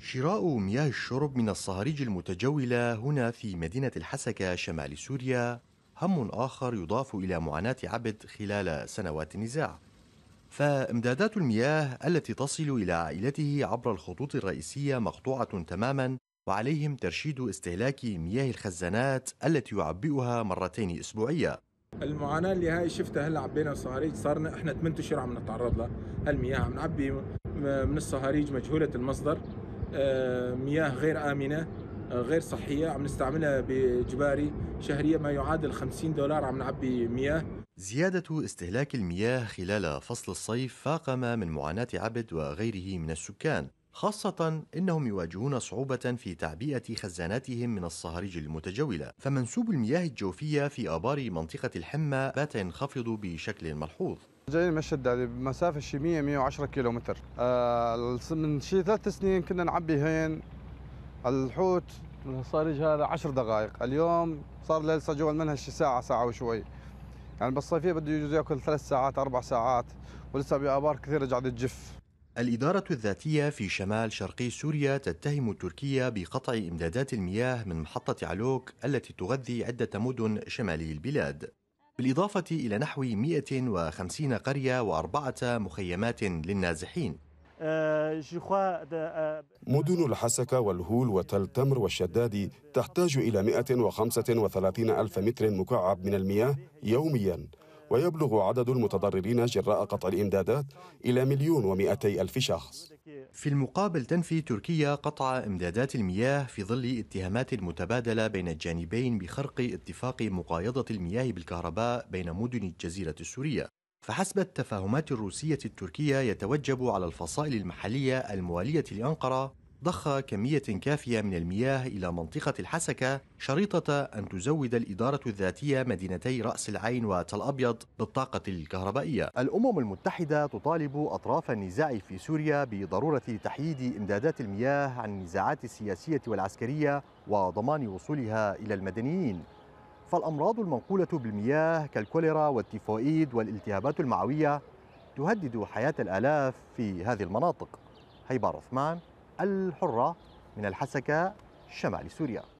شراء مياه الشرب من الصهاريج المتجولة هنا في مدينة الحسكة شمال سوريا هم آخر يضاف إلى معاناة عبد خلال سنوات النزاع فامدادات المياه التي تصل إلى عائلته عبر الخطوط الرئيسية مقطوعة تماما وعليهم ترشيد استهلاك مياه الخزانات التي يعبئها مرتين أسبوعيا المعاناة اللي هاي شفتها هلا عبينا الصهاريج صارنا احنا 8 اشهر عم نتعرض لها هالمياه عم نعبي من الصهاريج مجهولة المصدر آه، مياه غير آمنة آه، غير صحية عم نستعملها بإجباري شهرية ما يعادل 50 دولار عم نعبي مياه زيادة استهلاك المياه خلال فصل الصيف فاقم من معاناة عبد وغيره من السكان خاصة أنهم يواجهون صعوبة في تعبئة خزاناتهم من الصهاريج المتجولة فمنسوب المياه الجوفية في آبار منطقة الحمى بات ينخفض بشكل ملحوظ جايين من الشدادي بمسافة 100 110 كيلو متر آه من شي ثلاث سنين كنا نعبي هين الحوت من الصهاريج هذا 10 دقائق اليوم صار له جوا منها شي ساعة ساعة وشوي يعني بالصيفية بده يجوز ياكل ثلاث ساعات أربع ساعات ولسه بآبار كثيرة قاعدة تجف الإدارة الذاتية في شمال شرقي سوريا تتهم تركيا بقطع إمدادات المياه من محطة علوك التي تغذي عدة مدن شمالي البلاد بالإضافة إلى نحو 150 قرية وأربعة مخيمات للنازحين مدن الحسكة والهول وتل تمر والشدادي تحتاج إلى 135 ألف متر مكعب من المياه يومياً ويبلغ عدد المتضررين جراء قطع الإمدادات إلى مليون ومئتي ألف شخص في المقابل تنفي تركيا قطع إمدادات المياه في ظل اتهامات متبادلة بين الجانبين بخرق اتفاق مقايضة المياه بالكهرباء بين مدن الجزيرة السورية فحسب التفاهمات الروسية التركية يتوجب على الفصائل المحلية الموالية لأنقرة ضخ كمية كافية من المياه إلى منطقة الحسكة شريطة أن تزود الإدارة الذاتية مدينتي رأس العين وتل أبيض بالطاقة الكهربائية الأمم المتحدة تطالب أطراف النزاع في سوريا بضرورة تحييد إمدادات المياه عن النزاعات السياسية والعسكرية وضمان وصولها إلى المدنيين فالأمراض المنقولة بالمياه كالكوليرا والتيفوئيد والالتهابات المعوية تهدد حياة الآلاف في هذه المناطق هيبار عثمان الحرة من الحسكة شمال سوريا